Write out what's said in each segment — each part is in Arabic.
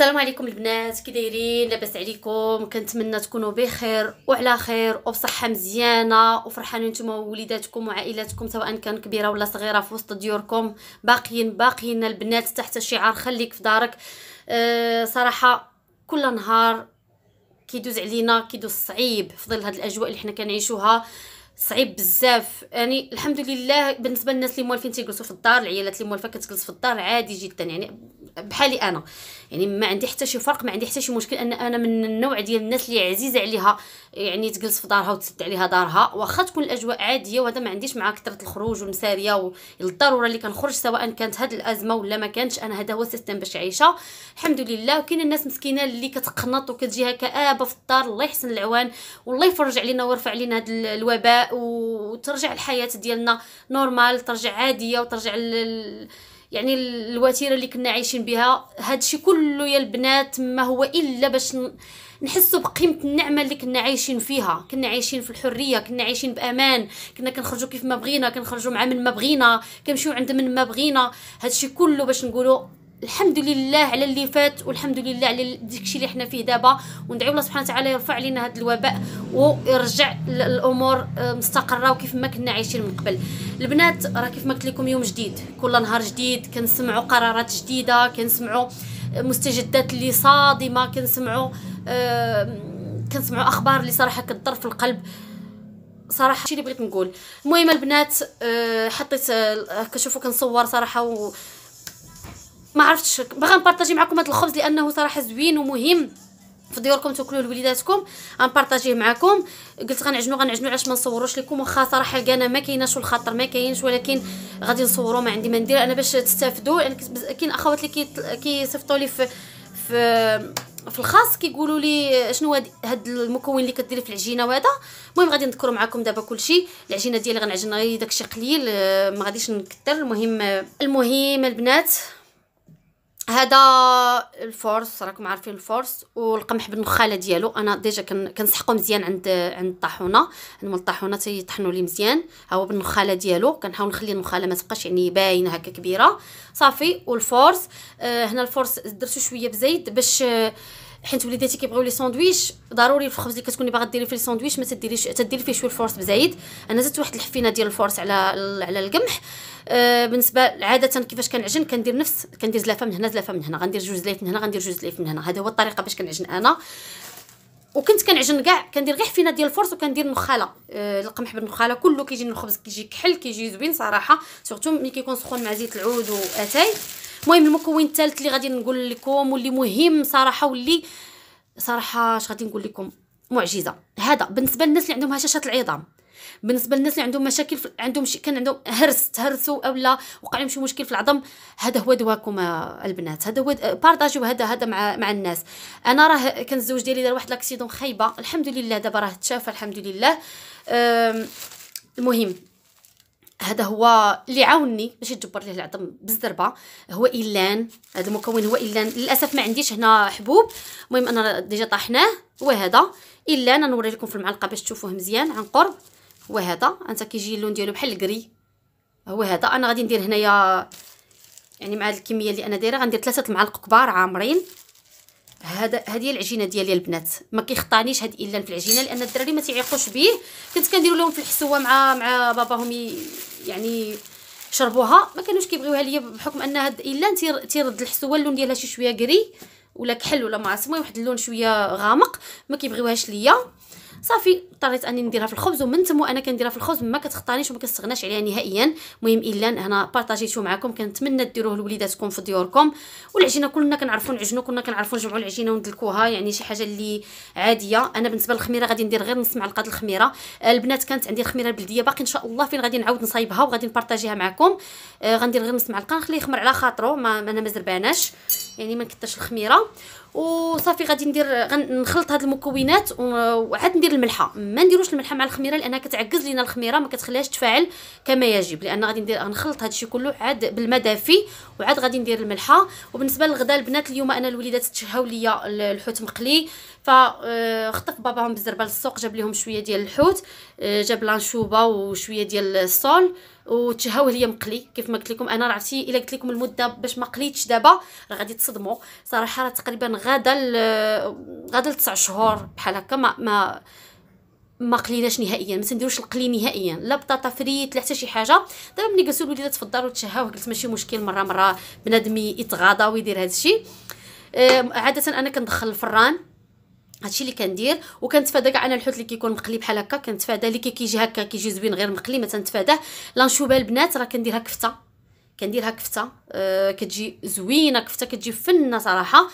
السلام عليكم البنات كي دايرين لاباس عليكم كنتمنى تكونوا بخير وعلى خير وبصحه مزيانه وفرحانين نتوما ووليداتكم وعائلاتكم سواء كان كبيره ولا صغيره في وسط ديوركم باقيين باقيين البنات تحت شعار خليك في دارك أه صراحه كل نهار كيدوز علينا كيدوز صعيب في ظل هاد الاجواء اللي حنا كنعيشوها صعيب بزاف يعني الحمد لله بالنسبه للناس اللي موالفين تيجلسوا في الدار العيالات اللي موالفه كتجلس في الدار عادي جدا يعني بحالي انا يعني ما عندي حتى شي فرق ما عندي حتى شي مشكل ان انا من النوع ديال الناس اللي عزيزه عليها يعني تجلس في دارها وتسد عليها دارها واخا تكون الاجواء عاديه وهذا ما عنديش مع كثره الخروج والمساريه والضروره اللي كنخرج سواء كانت هاد الازمه ولا ما كانتش انا هذا هو السيستم باش عايشه الحمد لله وكاين الناس مسكينه اللي كتقنط وكتجيها كابه في الدار الله يحسن العوان والله يفرج علينا ويرفع علينا هاد الوباء وترجع الحياه ديالنا نورمال ترجع عاديه وترجع لل... يعني الوتيره اللي كنا عايشين بها هادشي كله يا البنات ما هو الا باش نحسوا بقيمه النعمه اللي كنا عايشين فيها كنا عايشين في الحريه كنا عايشين بامان كنا كنخرجوا كيف ما بغينا كنخرجوا مع من ما بغينا كنمشيو عند من ما بغينا هادشي كله باش نقولوا الحمد لله على اللي فات والحمد لله على داكشي اللي حنا فيه دابا وندعيو الله سبحانه وتعالى يرفع علينا هذا الوباء ويرجع الامور آه، مستقره وكيف ما كنا عايشين من قبل البنات راه كيف ما قلت لكم يوم جديد كل نهار جديد كنسمعوا قرارات جديده كنسمعوا مستجدات اللي صادمه كنسمعوا آه كنسمعوا اخبار اللي صراحه كضر في القلب صراحه شي اللي بغيت نقول المهم البنات آه حطيت آه كنصور صراحه و ما عرفتش باغا نبارطاجي معكم هذا الخبز لانه صراحه زوين ومهم في ديوركم تاكلوه لوليداتكم غنبارطاجيه معكم قلت غنعجنو غنعجنو علاش ما نصوروش لكم واخا صراحه الكانه ما كايناش والخاطر ما كاينش ولكن غادي نصورو ما عندي ما ندير انا باش تستافدوا يعني كاين اخوات اللي كيصيفطوا لي في في في الخاص كيقولوا لي شنو هاد, هاد المكون اللي كديري في العجينه وهذا المهم غادي نذكروا معكم دابا كلشي العجينه ديالي غنعجن غير داكشي قليل ما غاديش نكثر المهم المهم البنات هذا الفورس راكم عارفين الفورس والقمح بالنخاله ديالو انا ديجا كنسحقو مزيان عند عند الطاحونه مول الطاحونه تيطحنوا لي مزيان ها هو بالنخاله ديالو كنحاول نخلي النخاله ما تبقاش يعني باينه هكا كبيره صافي والفورس آه هنا الفورس درتو شويه بزيت باش آه حيت وليداتي كيبغيو لي ساندويتش ضروري الخبز اللي كتكوني باغا ديري فيه الساندويتش ما تديريش تديري فيه شويه الفورس بزايد انا زدت واحد الحفينه ديال الفورس على على القمح أه بالنسبه عاده كيفاش كنعجن كندير نفس كندير زلافه من هنا زلافه من هنا غندير جوج زلايف من هنا غندير جوج زلايف من هنا هذا هو الطريقه باش كنعجن انا وكنت كنعجن كاع كندير غير حفينه ديال الفرص وكندير النخاله آه القمح بالنخاله كله كيجي الخبز كيجي كحل كيجي زوين صراحه سورتو ملي كيكون سخون مع زيت العود واتاي المهم المكون الثالث اللي غادي نقول لكم واللي مهم صراحه واللي صراحه اش غادي نقول لكم معجزه هذا بالنسبه للناس اللي عندهم هشاشه العظام بالنسبه للناس اللي عندهم مشاكل في عندهم شي كان عندهم هرس تهرسوا اولا وقع لهم شي مشكل في العظم هذا هو دواكم آه، البنات هذا هو بارطاجيو هذا هذا مع مع الناس انا راه كان الزوج ديالي دار واحد لاكسيدون خايبه الحمد لله دابا راه تشافى الحمد لله المهم هذا هو اللي عاوني باش يتجبر ليه العظم بالزربه هو إلان هذا المكون هو إلان للاسف ما عنديش هنا حبوب المهم انا ديجا طحناه وهذا إلان نوري لكم في المعلقه باش تشوفوه مزيان عن قرب هو هذا انت كيجي اللون ديالو بحال الكري هو هذا انا غادي ندير هنايا يعني مع الكميه اللي انا دايره غندير ثلاثه المعالق كبار عامرين هذا هذه العجينه ديالي البنات ما كيخطانيش هاد الا في العجينه لان الدراري ما تيعيقوش بيه كنت كندير لهم في الحسوه مع مع باباهم يعني شربوها ما كانوش كيبغيوها ليا بحكم ان هاد الا تيرد الحسوه اللون ديالها شي شويه كري ولا كحل ولا ما عرفت المهم واحد اللون شويه غامق ما كيبغيوهاش ليا صافي اضطريت اني نديرها في الخبز ومن تم وانا كنديرها في الخبز ما كتخطانيش وما كنستغناش عليها نهائيا المهم الا هنا بارطاجيتو معكم كنتمنى ديروه لوليداتكم في ديوركم والعجينه كلنا كنعرفوا نعجنوا كلنا كنعرفوا نجمعوا العجينه وندلكوها يعني شي حاجه اللي عاديه انا بالنسبه للخميره غادي ندير غير نص معلقه الخميره آه، البنات كانت عندي الخميره البلديه باقي ان شاء الله فين غادي نعاود نصايبها وغادي نبارطاجيها معكم آه غندير غير نص معلقه نخليه يخمر على خاطرو ما انا ما زرباناش يعني ما نكترش الخميره وصافي غادي ندير غنخلط هاد المكونات وعاد ندير الملحه ما نديروش الملحه مع الخميره لانها كتعكز لينا الخميره ما كتخليهاش تفاعل كما يجب لان غادي ندير غنخلط هادشي كله عاد بالما دافي وعاد غادي ندير الملحه وبالنسبه للغداء البنات اليوم انا الوليدات تشهاو ليا الحوت مقلي فخطف آه، باباهم بالزربه للسوق جاب لهم شويه ديال الحوت آه، جاب لانشوبه وشويه ديال الصول وتشهاوه ليا مقلي كيف ما قلت لكم انا عرفتي الا قلت لكم المده باش ما قليتش دابا راه غادي تصدموا صراحه راه تقريبا غدا غدا تسع شهور بحال هكا ما ما ما قليناش نهائيا ما تنديروش القلي نهائيا لا بطاطا فريت لا حتى شي حاجه دابا ملي قاسوا الوليدات في الدار وتشهاوه قلت ماشي مشكل مره مره بنادم يتغاضى ويدير هذا الشيء عاده انا كندخل الفران هادشي اللي كندير وكنتفادى كاع انا الحوت اللي كيكون مقلي بحال هكا كنتفادى اللي كيجي هكا كيجي زوين غير مقلي ما تنتفاداه لانشوبه البنات راه كنديرها كفته كنديرها كفته آه كتجي زوينه كفته كتجي فنه صراحه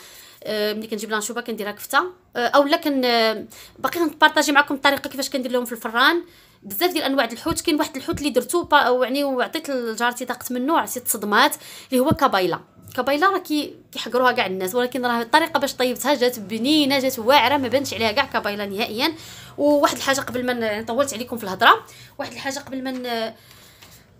آه ملي كنجيب لانشوبه كنديرها كفته آه، اولا كن آه، باقي غنبارطاجي معكم الطريقه كيفاش كندير لهم في الفران بزاف ديال انواع الحوت كاين واحد الحوت اللي درتو يعني وعطيت لجارتي طاقت منه عسيت صدمات اللي هو كابايلا كبايله راه كي كيحقروها كاع الناس ولكن راه الطريقه باش طيبتها جات بنينه جات واعره ما بانش عليها كاع كبايله نهائيا وواحد الحاجه قبل ما طولت عليكم في الهضره واحد الحاجه قبل ما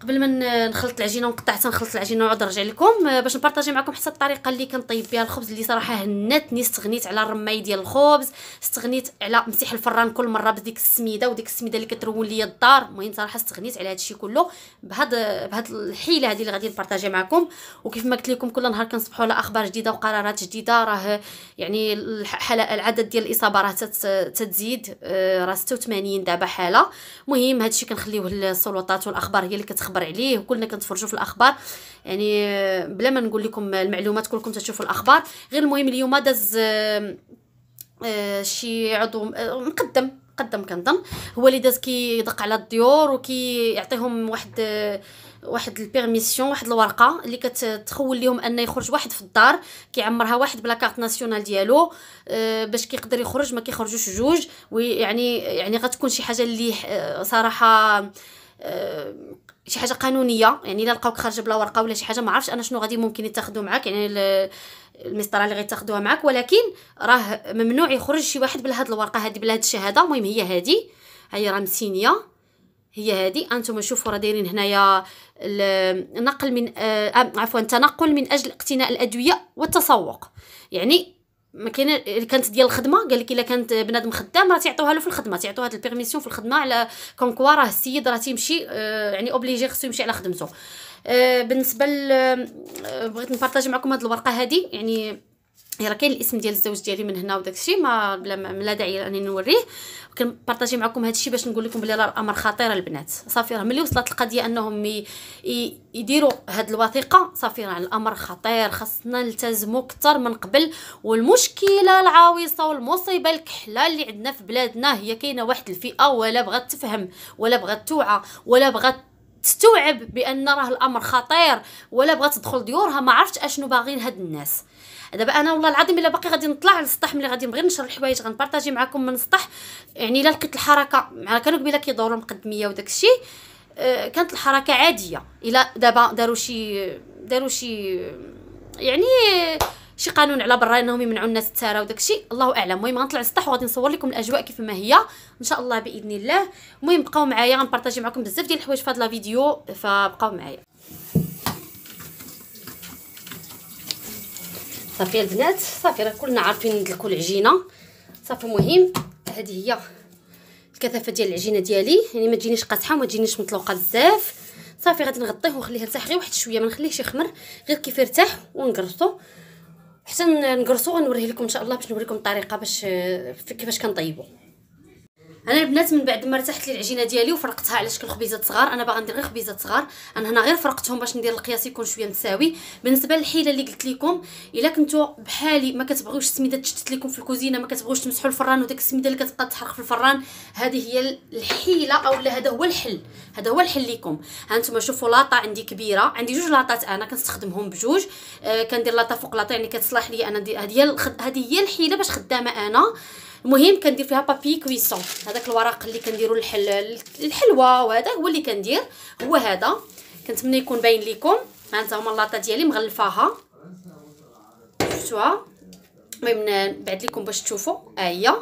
قبل ما نخلط العجينه ونقطع حتى نخلط العجينه ونعود نرجع لكم آه، باش نبارطاجي معكم حتى الطريقه اللي كنطيب بها الخبز اللي صراحه هنتني استغنيت على الرماي ديال الخبز استغنيت على مسيح الفران كل مره بديك السميده وديك السميده اللي كترول ليا الدار المهم صراحه استغنيت على الشيء كله بهاد بهاد الحيله هذه اللي غادي نبارطاجي معكم وكيف ما قلت لكم كل نهار كنصبحوا على اخبار جديده وقرارات جديده راه يعني الحاله العدد ديال الاصابه راه تتزيد آه، راه 86 دابا حاله المهم الشيء كنخليوه للسلطات والاخبار هي اللي كتخبر عليه وكلنا كنتفرجوا في الاخبار يعني بلا ما نقول لكم المعلومات كلكم تشوفوا الاخبار غير المهم اليوم داز آه، شي عضو آه، مقدم مقدم كنظن هو اللي داز كيدق على الديور وكيعطيهم واحد آه، واحد البيرميسيون واحد الورقه اللي كتخول لهم ان يخرج واحد في الدار كيعمرها واحد بلا كارت ناسيونال ديالو باش كيقدر يخرج ما كيخرجوش جوج ويعني يعني غتكون شي حاجه اللي صراحه شي حاجه قانونيه يعني الا لقاوك خارجه بلا ورقه ولا شي حاجه ما عرفتش انا شنو غادي ممكن يتاخذوا معاك يعني المسطره اللي غيتاخذوها معاك ولكن راه ممنوع يخرج شي واحد بلا هاد الورقه هادي بلا هاد الشهاده المهم هي هادي هي راه مسينيه هي هادي انتم شوفوا راه دايرين هنايا النقل من آه،, آه عفوا تنقل من اجل اقتناء الادويه والتسوق يعني ما كاين كانت ديال الخدمه قال لك الا كانت بنادم خدام راه تيعطوها له في الخدمه تيعطوها هاد البيرميسيون في الخدمه على كونكوا كوا راه السيد راه تيمشي آه يعني اوبليجي خصو يمشي على خدمته آه بالنسبه آه، بغيت نبارطاجي معكم هاد الورقه هادي يعني راه كاين الاسم ديال الزوج ديالي من هنا وداكشي ما بلا ما داعي اني نوريه كنبارطاجي معكم هادشي باش نقول لكم بلي راه الامر خطير البنات صافي راه ملي وصلت القضيه انهم يديروا هاد الوثيقه صافي راه الامر خطير خاصنا نلتزموا اكثر من قبل والمشكله العويصه والمصيبه الكحله اللي عندنا في بلادنا هي كاينه واحد الفئه ولا بغات تفهم ولا بغات توعى ولا بغات تستوعب بان راه الامر خطير ولا بغات تدخل ديورها ما عرفتش اشنو باغيين هاد الناس دابا انا والله العظيم الا باقي غادي نطلع للسطح ملي غادي نبغي نشر الحوايج غنبارطاجي معكم من السطح يعني الا لقيت الحركه مع كانوا قبيله كيدوروا المقدميه وداك الشيء أه كانت الحركه عاديه الا دابا داروا شي داروا شي يعني شي قانون على برا انهم يمنعوا الناس التاره وداك الشيء الله اعلم المهم غنطلع السطح وغادي نصور لكم الاجواء كيف ما هي ان شاء الله باذن الله المهم بقاو معايا غنبارطاجي معكم بزاف ديال الحوايج في هذا فيديو فبقاو معايا صافي البنات صافي راه كلنا عارفين ندلكوا العجينه صافي المهم هذه هي الكثافه ديال العجينه ديالي يعني ما تجينيش قاصحه وما تجينيش مطلوقه بزاف صافي غادي نغطيه ونخليه يرتاح غير واحد شويه ما نخليهش يخمر غير كيف يرتاح ونقرصو حتى نقرصو ونوريه لكم ان شاء الله باش نوريكم الطريقه باش كيفاش كنطيبو انا البنات من بعد ما ارتحت لي العجينه ديالي وفرقتها على شكل خبيزات صغار انا باغا ندير غير خبيزات صغار انا هنا غير فرقتهم باش ندير القياس يكون شويه متساوي بالنسبه للحيله اللي قلت لكم الا كنتو بحالي ما كتبغيوش السميده تشتت لكم في الكوزينه ما كتبغوش تمسحوا الفران وداك السميده اللي كتبقى تحرق في الفران هذه هي الحيله اولا هذا هو الحل هذا هو الحل لكم هانتوما شوفوا لاطه عندي كبيره عندي جوج لاطات انا كنستخدمهم بجوج آه كندير لاطه فوق لاطه يعني كتصلح لي انا هذه هي الحيله باش خدامه انا المهم كندير فيها بابي كويسون هذاك الورق اللي كنديرو الحل الحلوى وهذا هو اللي كندير هو هذا كنتمنى يكون باين لكم ها انت هما اللاطه ديالي مغلفاها شفتوها المهم نبعث لكم باش تشوفوا ها هي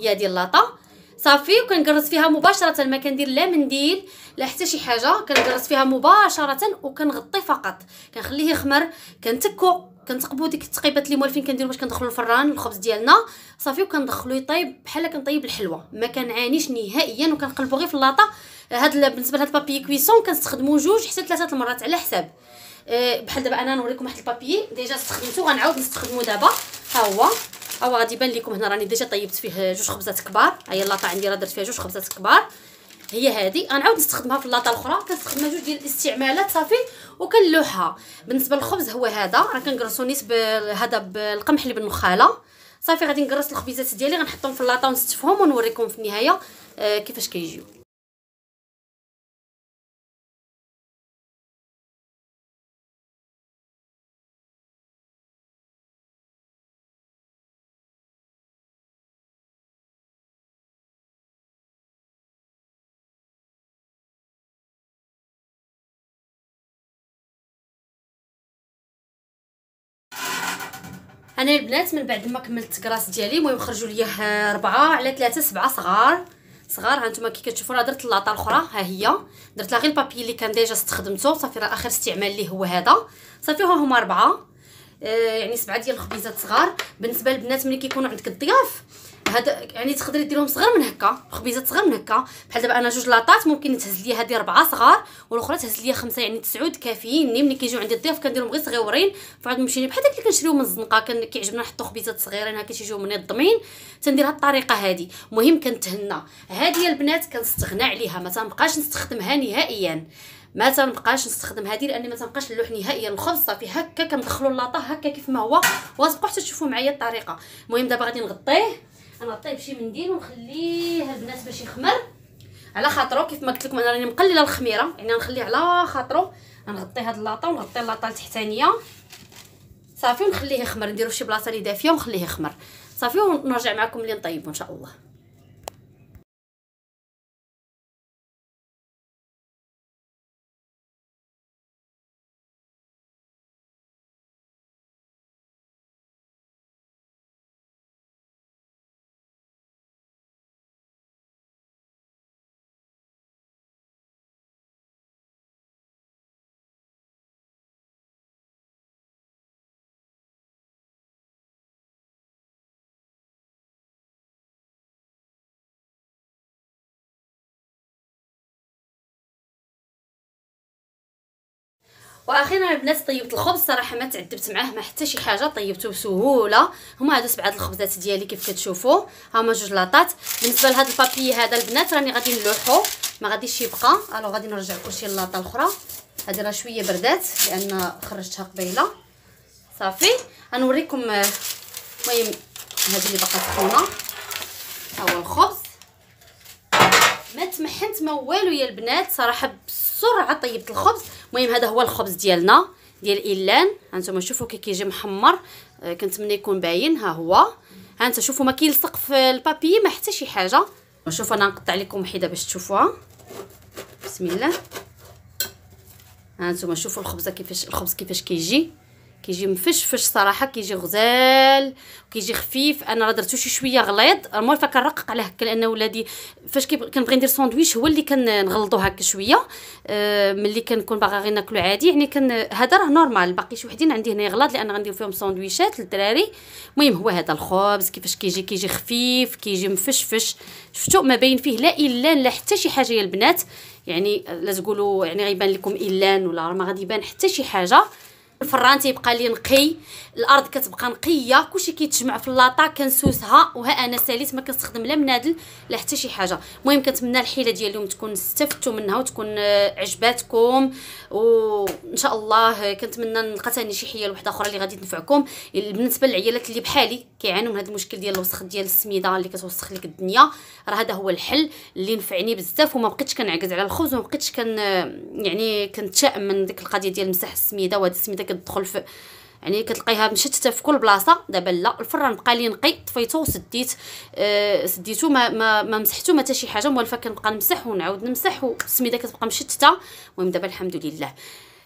هي ديال اللاطه صافي وكنقرص فيها مباشره ما كندير لا منديل لا حتى شي حاجه كنقرص فيها مباشره وكنغطي فقط كنخليه يخمر كنتكو كنتقبوا ديك التقيبات اللي موالفين كنديرو باش كندخلو الفران الخبز ديالنا صافي وكندخلو يطيب بحال كنطيب الحلوى ما كنعانيش نهائيا وكنقلبو غير في اللاطه هاد بالنسبه لهاد البابيي كويسون كنستخدمو جوج حتى ثلاثه المرات على حساب أه بحال دابا انا نوريكم واحد البابي ديجا استخدمته غنعاود نستخدمو دابا ها هو هو غادي يبان لكم هنا راني ديجا طيبت فيه جوج خبزات كبار ها هي اللاطه عندي راه درت فيها جوج خبزات كبار هي هذه غنعاود نستخدمها في اللاطه الاخرى كنستخدمها جوج ديال الاستعمالات صافي وكنلوحها بالنسبه للخبز هو هذا راه كنقرصو نيت هذا بالقمح اللي بالنخاله صافي غادي نقرص الخبيزات ديالي غنحطهم في اللاطه ونستفهم ونوريكم في النهايه آه كيفاش كيجيو انا البنات من بعد ما كملت كراس ديالي المهم خرجوا ليا ربعة على ثلاثة سبعة صغار صغار هانتوما كي كتشوفوا راه درت اللاطه الاخرى ها هي درت لها غير البابي اللي كان ديجا استخدمته صافي راه اخر استعمال ليه هو هذا صافي ها هما ربعه آه يعني سبعه ديال الخبيزات صغار بالنسبه للبنات ملي كيكونوا عندك الضياف هاد يعني تقدري ديرهم صغير من هكا خبيزات صغير من هكا بحال دابا انا جوج لاطات ممكن تهز ليا هادي ربعه صغار والاخرى تهز ليا خمسه يعني تسعود كافيين ملي كيجيو عندي الضيوف كنديرهم غير صغيورين فعاد نمشي بحال داك اللي كنشريو من الزنقه كيعجبنا نحطو خبيزات صغيرين هكا تيجيو منظمين تندير هاد الطريقه هادي المهم كنتهنى هادي البنات كنستغنى عليها ما تنبقاش نستخدمها نهائيا ما تنبقاش نستخدم هادي لان ما تنبقاش نلوح نهائيا الخبز صافي هكا كندخلو اللاطه هكا كيف ما هو وغتبقاو حتى تشوفوا معايا الطريقه المهم دابا غادي نغطيه انا طيب شي منديل ونخليه البنات باش يخمر على خاطرو كيف ما قلت لكم انا راني مقلله الخميره يعني نخليه على خاطرو نغطي هاد اللاطه ونغطي اللاطه التحتانيه صافي ونخليه يخمر نديرو فشي بلاصه اللي دافيه ونخليه يخمر صافي ونرجع معكم اللي نطيبو ان شاء الله واخيرا البنات طيبت الخبز صراحه ما تعذبت معاه ما حتى شي حاجه طيبته بسهوله هما هادو سبعه الخبزات ديالي كيف كتشوفوا ها هما جوج لاطات بالنسبه لهذا البابي هذا البنات راني غادي نلوحو ما غاديش يبقى الو غادي نرجع كلشي للاطه الاخرى هذه راه شويه بردات لان خرجتها قبيله صافي غنوريكم المهم هذه اللي باقا سخونه ها هو الخبز ما تمحنت ما والو يا البنات صراحه بسرعه طيبت الخبز المهم هذا هو الخبز ديالنا ديال إيلان هانتوما شوفوا كي كيجي محمر آه كنتمنى يكون باين ها هو هانت شوفوا ما كيلصق في البابي ما حتى شي حاجه شوفوا انا نقطع لكم حيده باش تشوفوها بسم الله هانتوما شوفوا الخبزه كيفاش الخبز كيفاش كيجي كيجي مفشفش صراحه كيجي غزال وكيجي خفيف انا راه درتو شي شويه غليظ المهم فكنرقق عليه هكا لان ولادي فاش كنبغي ندير ساندويش هو اللي كنغلضو هكا شويه أه ملي كنكون باغا غير ناكلو عادي يعني كان هذا راه نورمال باقي شي وحدين عندي هنا غلاض لان غندير فيهم ساندويشات للدراري المهم هو هذا الخبز كيفاش كيجي كيجي خفيف كيجي مفشفش شفتو ما باين فيه لا الان لا حتى شي حاجه يا البنات يعني لا تقولوا يعني غيبان لكم الان ولا ما غادي يبان حتى شي حاجه الفران تيبقى لي نقي الارض كتبقى نقيه كلشي كيتجمع في اللاطا كنسوسها وها انا ساليت ما كنستخدم لا منادل لا حتى شي حاجه المهم كنتمنى الحيله ديال اليوم تكون استفدتوا منها وتكون آه، عجباتكم وان شاء الله آه، كنتمنى نلقى ثاني شي حيل وحده اخرى اللي غادي تنفعكم بالنسبه للعيالات اللي بحالي كيعانيو من هذا المشكل ديال الوسخ ديال السميده اللي كتوسخ لك الدنيا راه هذا هو الحل اللي نفعني بزاف وما بقيتش كنعكز على الخبز وما بقيتش كن آه، يعني كنتشائم من ديك القضيه ديال مسح السميده وهاد السميده كتدخل في يعني كتلقيها مشات حتى في كل بلاصه دابا لا الفران بقى لي نقي طفيته وسديت آه سديتو ما ما, ما مسحته ما حتى شي حاجه موالفه كنبقى نمسح ونعاود نمسح والسميده كتبقى مشتته المهم دابا الحمد لله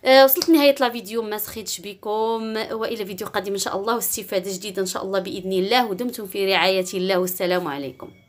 آه وصلت لنهايه لا فيديو ما سخيتش بكم والى فيديو قادم ان شاء الله واستفاده جديده ان شاء الله باذن الله ودمتم في رعايه الله والسلام عليكم